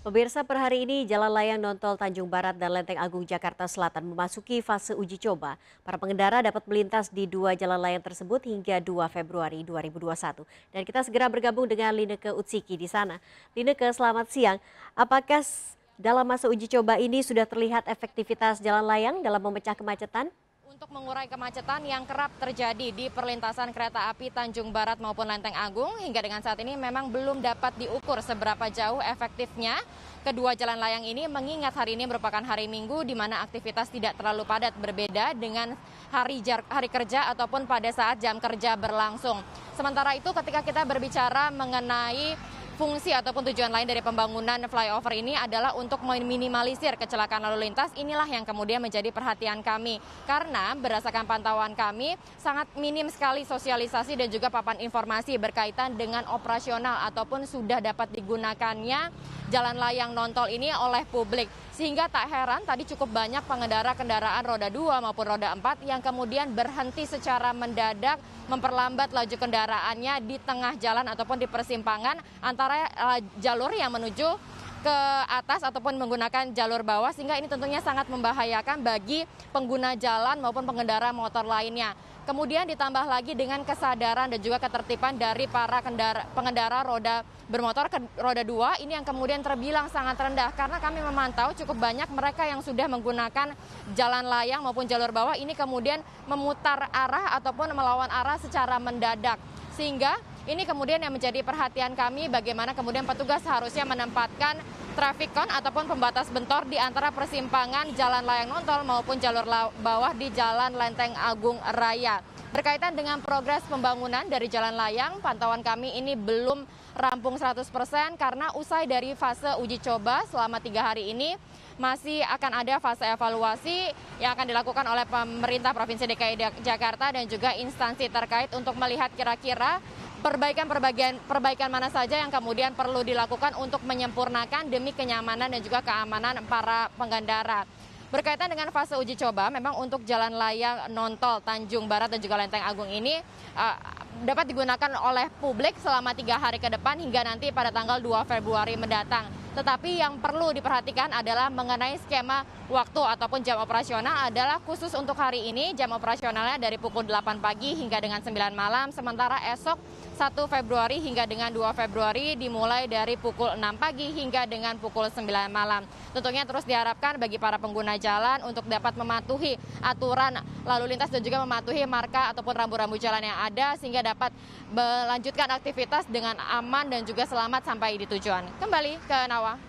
Pemirsa per hari ini Jalan Layang Nontol Tanjung Barat dan Lenteng Agung Jakarta Selatan memasuki fase uji coba. Para pengendara dapat melintas di dua jalan layang tersebut hingga 2 Februari 2021. Dan kita segera bergabung dengan Lineke Utsiki di sana. Lineke, selamat siang. Apakah dalam masa uji coba ini sudah terlihat efektivitas jalan layang dalam memecah kemacetan? Untuk mengurai kemacetan yang kerap terjadi di perlintasan kereta api Tanjung Barat maupun Lenteng Agung, hingga dengan saat ini memang belum dapat diukur seberapa jauh efektifnya kedua jalan layang ini mengingat hari ini merupakan hari Minggu di mana aktivitas tidak terlalu padat berbeda dengan hari jar, hari kerja ataupun pada saat jam kerja berlangsung. Sementara itu ketika kita berbicara mengenai fungsi ataupun tujuan lain dari pembangunan flyover ini adalah untuk meminimalisir kecelakaan lalu lintas. Inilah yang kemudian menjadi perhatian kami. Karena berdasarkan pantauan kami, sangat minim sekali sosialisasi dan juga papan informasi berkaitan dengan operasional ataupun sudah dapat digunakannya jalan layang nontol ini oleh publik. Sehingga tak heran tadi cukup banyak pengendara kendaraan roda 2 maupun roda 4 yang kemudian berhenti secara mendadak memperlambat laju kendaraannya di tengah jalan ataupun di persimpangan antara eh, jalur yang menuju ke atas ataupun menggunakan jalur bawah sehingga ini tentunya sangat membahayakan bagi pengguna jalan maupun pengendara motor lainnya. Kemudian ditambah lagi dengan kesadaran dan juga ketertiban dari para kendara, pengendara roda bermotor ke roda dua ini yang kemudian terbilang sangat rendah karena kami memantau cukup banyak mereka yang sudah menggunakan jalan layang maupun jalur bawah ini kemudian memutar arah ataupun melawan arah secara mendadak sehingga ini kemudian yang menjadi perhatian kami bagaimana kemudian petugas harusnya menempatkan traffic cone ataupun pembatas bentor di antara persimpangan Jalan Layang Nontol maupun jalur bawah di Jalan Lenteng Agung Raya. Berkaitan dengan progres pembangunan dari Jalan Layang, pantauan kami ini belum rampung 100% karena usai dari fase uji coba selama tiga hari ini masih akan ada fase evaluasi yang akan dilakukan oleh pemerintah Provinsi DKI Jakarta dan juga instansi terkait untuk melihat kira-kira perbaikan-perbaikan perbaikan mana saja yang kemudian perlu dilakukan untuk menyempurnakan demi kenyamanan dan juga keamanan para pengendara. Berkaitan dengan fase uji coba, memang untuk jalan layang nontol Tanjung Barat dan juga Lenteng Agung ini eh, dapat digunakan oleh publik selama tiga hari ke depan hingga nanti pada tanggal 2 Februari mendatang. Tetapi yang perlu diperhatikan adalah mengenai skema waktu ataupun jam operasional adalah khusus untuk hari ini jam operasionalnya dari pukul 8 pagi hingga dengan 9 malam. Sementara esok 1 Februari hingga dengan 2 Februari dimulai dari pukul 6 pagi hingga dengan pukul 9 malam. Tentunya terus diharapkan bagi para pengguna jalan untuk dapat mematuhi aturan lalu lintas dan juga mematuhi marka ataupun rambu-rambu jalan yang ada sehingga sehingga dapat melanjutkan aktivitas dengan aman dan juga selamat sampai di tujuan. Kembali ke Nawa.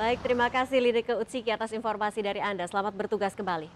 Baik, terima kasih Lirik Utsiki atas informasi dari Anda. Selamat bertugas kembali.